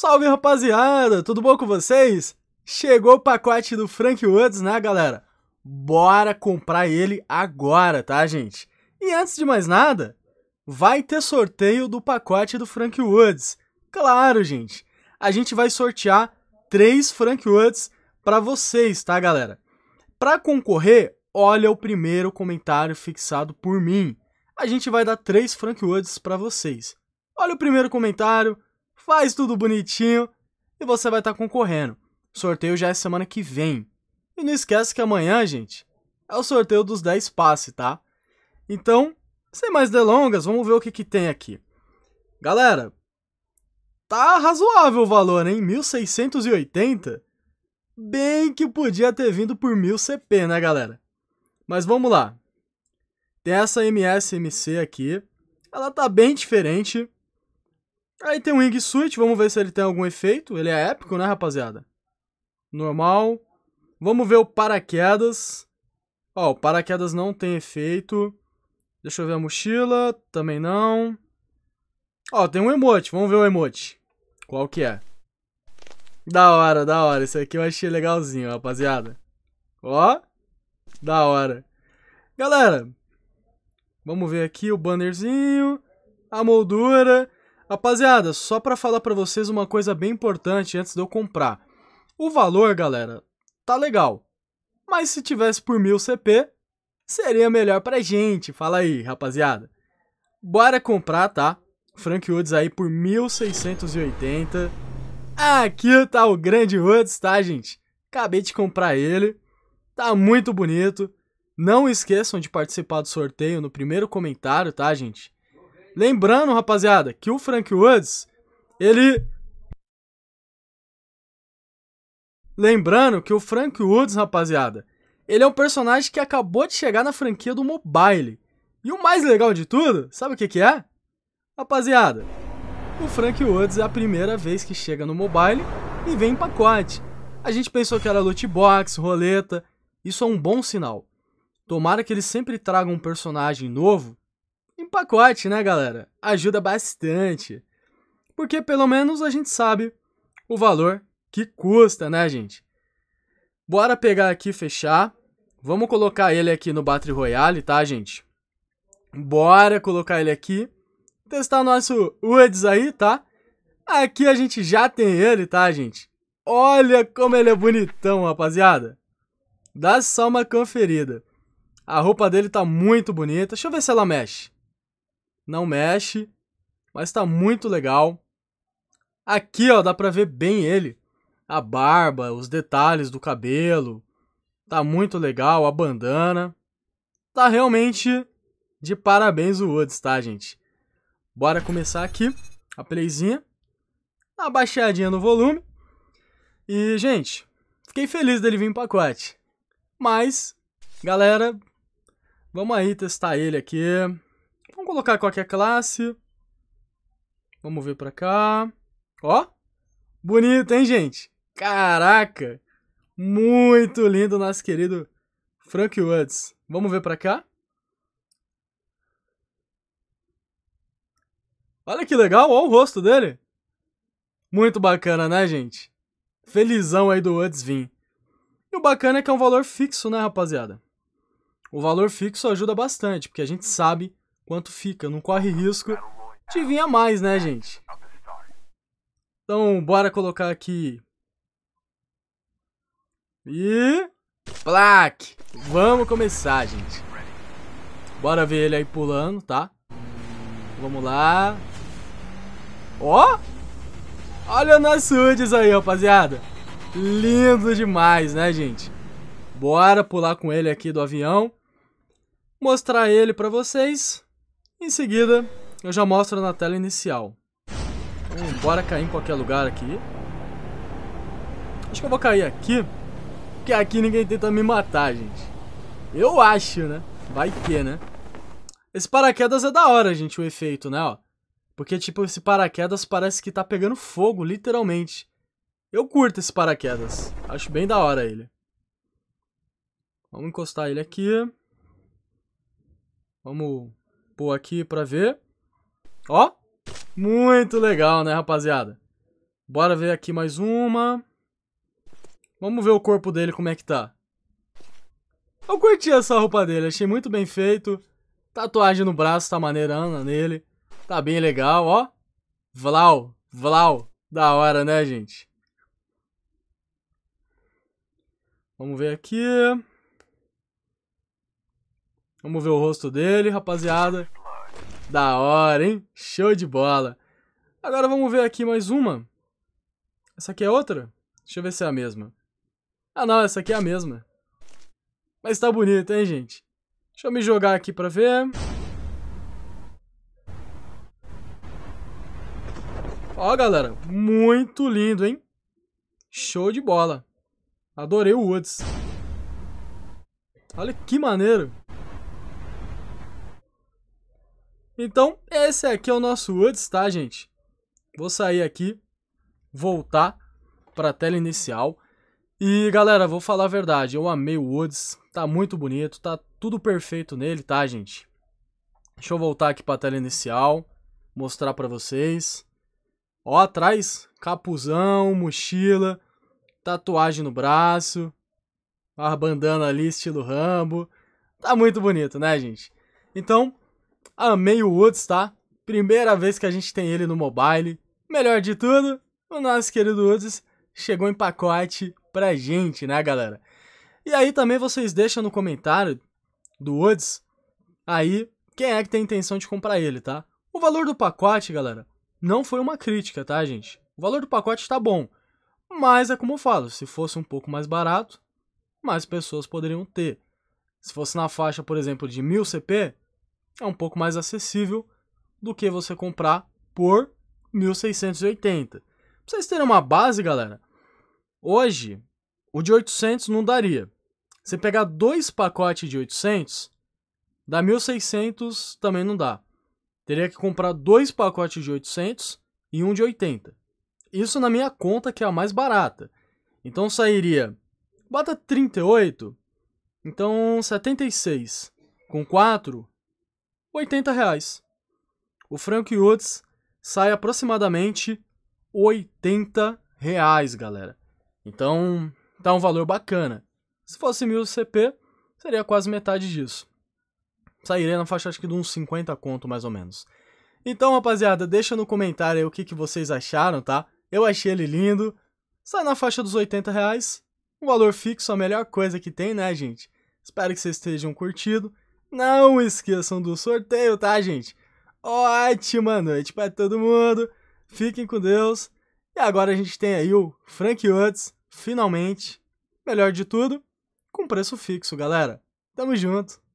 Salve rapaziada, tudo bom com vocês? Chegou o pacote do Frank Woods, né galera? Bora comprar ele agora, tá gente? E antes de mais nada, vai ter sorteio do pacote do Frank Woods. Claro, gente. A gente vai sortear três Frank Woods para vocês, tá galera? Para concorrer, olha o primeiro comentário fixado por mim. A gente vai dar três Frank Woods para vocês. Olha o primeiro comentário, faz tudo bonitinho e você vai estar tá concorrendo. sorteio já é semana que vem. E não esquece que amanhã, gente, é o sorteio dos 10 passe, tá? Então, sem mais delongas, vamos ver o que, que tem aqui. Galera, tá razoável o valor, hein? 1680? Bem que podia ter vindo por 1000 CP, né, galera? Mas vamos lá. Tem essa MSMC aqui. Ela tá bem diferente. Aí tem o Wing Suit, vamos ver se ele tem algum efeito. Ele é épico, né, rapaziada? Normal. Vamos ver o paraquedas. Ó, o paraquedas não tem efeito. Deixa eu ver a mochila, também não. Ó, tem um emote, vamos ver o emote. Qual que é? Da hora, da hora. Esse aqui eu achei legalzinho, rapaziada. Ó, da hora. Galera, vamos ver aqui o bannerzinho, a moldura. Rapaziada, só para falar para vocês uma coisa bem importante antes de eu comprar. O valor, galera, tá legal. Mas se tivesse por 1000 CP, seria melhor pra gente. Fala aí, rapaziada. Bora comprar, tá? Frank Woods aí por 1680. Aqui tá o grande Woods, tá, gente? Acabei de comprar ele. Tá muito bonito. Não esqueçam de participar do sorteio no primeiro comentário, tá, gente? Lembrando, rapaziada, que o Frank Woods, ele... Lembrando que o Frank Woods, rapaziada, ele é um personagem que acabou de chegar na franquia do mobile. E o mais legal de tudo, sabe o que, que é? Rapaziada, o Frank Woods é a primeira vez que chega no mobile e vem em pacote. A gente pensou que era loot box, roleta, isso é um bom sinal. Tomara que eles sempre tragam um personagem novo um pacote, né, galera? Ajuda bastante. Porque pelo menos a gente sabe o valor que custa, né, gente? Bora pegar aqui fechar. Vamos colocar ele aqui no Battle Royale, tá, gente? Bora colocar ele aqui. Testar nosso Woods aí, tá? Aqui a gente já tem ele, tá, gente? Olha como ele é bonitão, rapaziada. Dá só uma conferida. A roupa dele tá muito bonita. Deixa eu ver se ela mexe não mexe, mas tá muito legal. Aqui, ó, dá pra ver bem ele. A barba, os detalhes do cabelo. Tá muito legal, a bandana. Tá realmente de parabéns o Woods, tá, gente? Bora começar aqui a playzinha. Uma baixadinha no volume. E, gente, fiquei feliz dele vir em pacote. Mas, galera, vamos aí testar ele aqui. Vamos colocar qualquer classe. Vamos ver pra cá. Ó. Bonito, hein, gente? Caraca. Muito lindo nosso querido Frank Woods. Vamos ver pra cá. Olha que legal, olha o rosto dele. Muito bacana, né, gente? Felizão aí do Woods vir. E o bacana é que é um valor fixo, né, rapaziada? O valor fixo ajuda bastante, porque a gente sabe quanto fica, não corre risco de vir a mais, né, gente? Então, bora colocar aqui. E... black Vamos começar, gente. Bora ver ele aí pulando, tá? Vamos lá. Ó! Oh! Olha nas HUDs aí, rapaziada. Lindo demais, né, gente? Bora pular com ele aqui do avião. Mostrar ele pra vocês. Em seguida, eu já mostro na tela inicial. Vamos hum, bora cair em qualquer lugar aqui. Acho que eu vou cair aqui, porque aqui ninguém tenta me matar, gente. Eu acho, né? Vai que, né? Esse paraquedas é da hora, gente, o efeito, né? Ó, porque, tipo, esse paraquedas parece que tá pegando fogo, literalmente. Eu curto esse paraquedas. Acho bem da hora ele. Vamos encostar ele aqui. Vamos pôr aqui pra ver. Ó, muito legal, né, rapaziada? Bora ver aqui mais uma. Vamos ver o corpo dele como é que tá. Eu curti essa roupa dele, achei muito bem feito. Tatuagem no braço, tá maneirando nele. Tá bem legal, ó. Vlau, Vlau. Da hora, né, gente? Vamos ver aqui. Vamos ver o rosto dele, rapaziada. Da hora, hein? Show de bola. Agora vamos ver aqui mais uma. Essa aqui é outra? Deixa eu ver se é a mesma. Ah, não, essa aqui é a mesma. Mas tá bonito, hein, gente? Deixa eu me jogar aqui pra ver. Ó, galera, muito lindo, hein? Show de bola. Adorei o Woods. Olha que maneiro. Então, esse aqui é o nosso Woods, tá, gente? Vou sair aqui, voltar para a tela inicial. E, galera, vou falar a verdade, eu amei o Woods, tá muito bonito, tá tudo perfeito nele, tá, gente? Deixa eu voltar aqui para a tela inicial, mostrar para vocês. Ó, atrás, capuzão, mochila, tatuagem no braço, a bandana ali, estilo Rambo. Tá muito bonito, né, gente? Então, Amei o Woods, tá? Primeira vez que a gente tem ele no mobile. Melhor de tudo, o nosso querido Woods chegou em pacote pra gente, né, galera? E aí também vocês deixam no comentário do Woods aí quem é que tem intenção de comprar ele, tá? O valor do pacote, galera, não foi uma crítica, tá, gente? O valor do pacote tá bom, mas é como eu falo, se fosse um pouco mais barato, mais pessoas poderiam ter. Se fosse na faixa, por exemplo, de 1000 CP, é um pouco mais acessível do que você comprar por 1680. Pra vocês terem uma base, galera, hoje o de 800 não daria. Você pegar dois pacotes de 800, dá 1600 também não dá. Teria que comprar dois pacotes de 800 e um de 80. Isso na minha conta que é a mais barata. Então sairia bata 38, então 76 com 4 80 reais. O Frank Woods sai aproximadamente 80 reais, galera. Então, tá um valor bacana. Se fosse mil CP, seria quase metade disso. Sairia na faixa acho que de uns 50 conto, mais ou menos. Então, rapaziada, deixa no comentário aí o que, que vocês acharam, tá? Eu achei ele lindo. Sai na faixa dos 80 reais. Um valor fixo a melhor coisa que tem, né, gente? Espero que vocês estejam curtindo. Não esqueçam do sorteio, tá, gente? Ótima noite para todo mundo. Fiquem com Deus. E agora a gente tem aí o Frank Woods, finalmente. Melhor de tudo, com preço fixo, galera. Tamo junto.